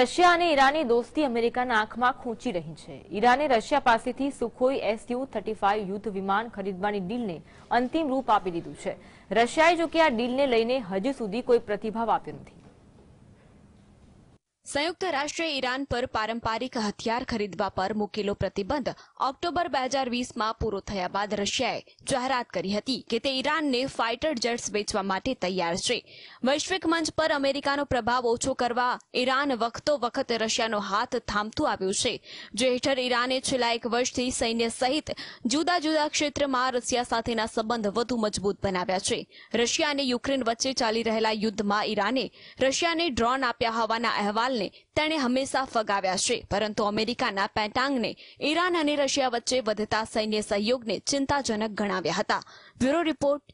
Russia અને ઈરાની દોસ્તી અમેરિકાના આંખમાં ખૂંચી રહી છે ઈરાને રશિયા પાસેથી સુખોઈ એસયુ થર્ટી ફાઇવ યુદ્ધ વિમાન ખરીદવાની ડીલને અંતિમ રૂપ આપી દીધું છે રશિયાએ જોકે આ ડીલને લઈને હજી સુધી કોઈ પ્રતિભાવ આપ્યો નથી સંયુક્ત રાષ્ટ્રે ઈરાન પર પારંપારિક હથિયાર ખરીદવા પર મૂકેલો પ્રતિબંધ ઓક્ટોબર બે હજાર વીસમાં પૂરો થયા બાદ રશિયાએ જાહેરાત કરી હતી કે તે ઈરાનને ફાઇટર જેટ્સ વેચવા માટે તૈયાર છે વૈશ્વિક મંચ પર અમેરિકાનો પ્રભાવ ઓછો કરવા ઈરાન વખતો વખત રશિયાનો હાથ થામતું આવ્યું છે જે હેઠળ ઈરાને છેલ્લા એક વર્ષથી સૈન્ય સહિત જુદા જુદા ક્ષેત્રમાં રશિયા સાથેના સંબંધ વધુ મજબૂત બનાવ્યા છે રશિયા અને યુક્રેન વચ્ચે ચાલી રહેલા યુદ્ધમાં ઈરાને રશિયાને ડ્રોન આપ્યા હોવાના અહેવાલ હિલાલને તેણે હંમેશા ફગાવ્યા છે પરંતુ અમેરિકાના પેન્ટાંગને ઈરાન અને રશિયા વચ્ચે વધતા સૈન્ય સહયોગને ચિંતાજનક ગણાવ્યા હતા બ્યુરો રિપોર્ટ